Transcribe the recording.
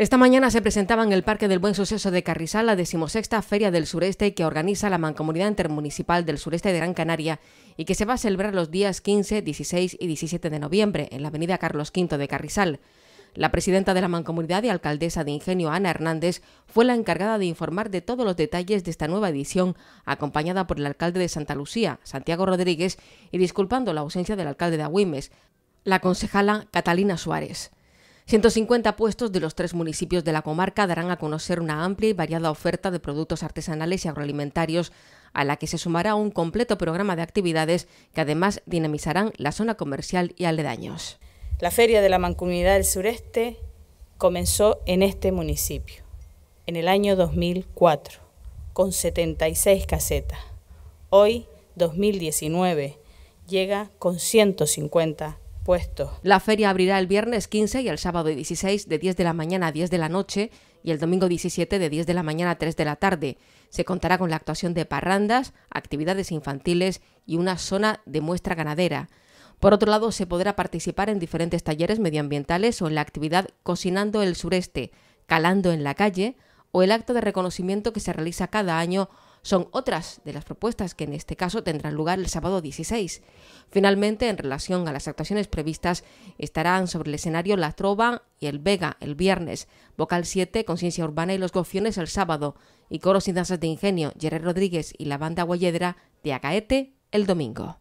Esta mañana se presentaba en el Parque del Buen Suceso de Carrizal la decimosexta Feria del Sureste que organiza la Mancomunidad Intermunicipal del Sureste de Gran Canaria y que se va a celebrar los días 15, 16 y 17 de noviembre en la avenida Carlos V de Carrizal. La presidenta de la Mancomunidad y alcaldesa de Ingenio, Ana Hernández, fue la encargada de informar de todos los detalles de esta nueva edición, acompañada por el alcalde de Santa Lucía, Santiago Rodríguez, y disculpando la ausencia del alcalde de Agüimes, la concejala Catalina Suárez. 150 puestos de los tres municipios de la comarca darán a conocer una amplia y variada oferta de productos artesanales y agroalimentarios a la que se sumará un completo programa de actividades que además dinamizarán la zona comercial y aledaños. La Feria de la Mancomunidad del Sureste comenzó en este municipio, en el año 2004, con 76 casetas. Hoy, 2019, llega con 150 la feria abrirá el viernes 15 y el sábado 16 de 10 de la mañana a 10 de la noche y el domingo 17 de 10 de la mañana a 3 de la tarde. Se contará con la actuación de parrandas, actividades infantiles y una zona de muestra ganadera. Por otro lado, se podrá participar en diferentes talleres medioambientales o en la actividad Cocinando el Sureste, Calando en la Calle o el acto de reconocimiento que se realiza cada año son otras de las propuestas que en este caso tendrán lugar el sábado 16. Finalmente, en relación a las actuaciones previstas, estarán sobre el escenario La Trova y El Vega el viernes, Vocal 7, Conciencia Urbana y Los Gofiones el sábado, y Coros y Danzas de Ingenio, Jerez Rodríguez y la banda Guayedra de Acaete el domingo.